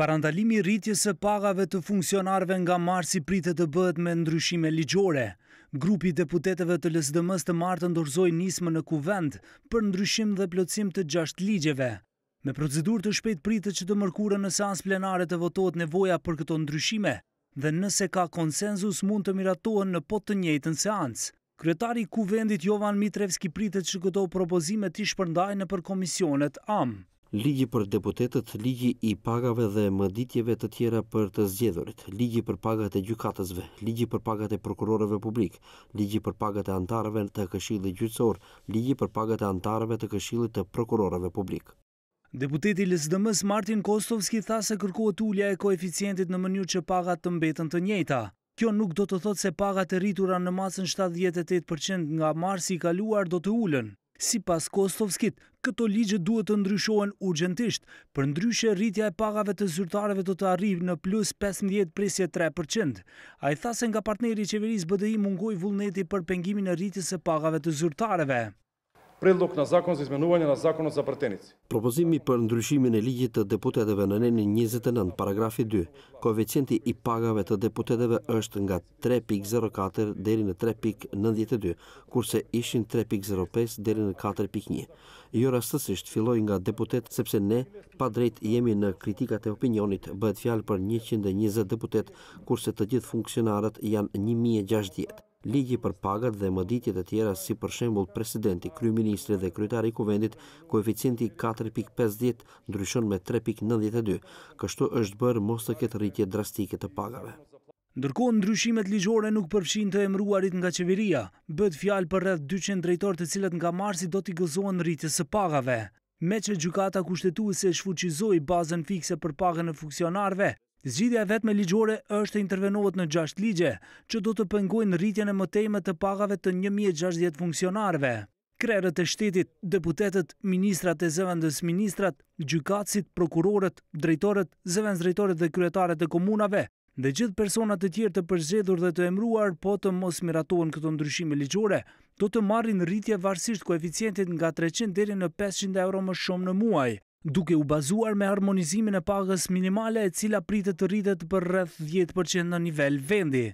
Parandalimi rritjes së pagave të funksionarve nga marsi pritet të bëhet me ndryshime ligjore. Grupi i deputetëve të LSDM-s të martë ndorzoi nismën në kuvend për ndryshim dhe plotësim të gjashtë ligjeve. Me procedurë të shpejtë pritet që të mërkurën në seancë plenare të votohet nevoja për këto ndryshime dhe nëse ka konsenzus mund të miratohen në po të njëjtën seancë. Kryetari i kuvendit Jovan Mitrevski pritet që këto propozime të shpërndahen nëpër komisionet AM. Ligji për deputetet, ligji i pagave dhe mëditjeve të tjera për të zgjedhurit, ligji për pagat e gjykatësve, ligji për pagat e prokurorëve publik, ligji për pagat e antarëve të këshillit gjyqësor, ligji për pagat e antarëve të këshillit të prokurorëve publik. Deputeti LSDM-s Martin Kostovski tha se kërkohet ulja e koeficientit në mënyrë që pagat të mbetën të njëjta. Kjo nuk do të thotë se pagat e rritura në masën 78% nga marsi i kaluar do të ulën, Si pas Kostovskit, këto ligje duhet të ndryshohen urgentisht, për ndryshe rritja e pagave të zyrtareve të të arrivë në plus 15 presje 3%. A i thasen nga partneri qeveris BDI mungoj vullneti për pengimin e rritjës e pagave të zyrtareve prillok në zakon si zmenuanje në zakon në zapërtenici. Propozimi për ndryshimin e ligjit të deputeteve në nënë 29, paragrafi 2, koeficienti i pagave të deputeteve është nga 3.04 deri në 3.92, kurse ishin 3.05 deri në 4.1. Jo rastësisht filloj nga deputet, sepse ne pa drejt jemi në kritikat e opinionit, bëhet fjalë për 120 deputet, kurse të gjithë funksionarët janë 1.060 ligji për pagat dhe mëditjet e tjera si për shembul presidenti, kryministri dhe kryetari i kuvendit, koeficienti 4.50 ndryshon me 3.92, kështu është bërë mos të këtë rritje drastike të pagave. Ndërkohë ndryshimet ligjore nuk përfshin të emruarit nga qeveria, bët fjalë për rrët 200 drejtor të cilat nga marsi do t'i gëzohen rritjes së pagave. Me që gjukata kushtetuese se shfuqizoi bazën fikse për pagën e funksionarve, vetë vetme ligjore është të intervenohet në gjasht ligje, që do të pëngojnë rritjen e mëtejme të pagave të 1060 funksionarve. Krerët e shtetit, deputetet, ministrat e zëvendës ministrat, gjykatsit, prokurorët, drejtorët, zëvendës drejtorët dhe kryetarët e komunave, dhe gjithë personat të tjerë të përzgjedhur dhe të emruar, po të mos miratohen këto ndryshime ligjore, do të marrin rritje varsisht koeficientit nga 300 deri në 500 euro më shumë në muaj duke u bazuar me harmonizimin e pagës minimale e cila pritet të rritet për rreth 10% në nivel vendi.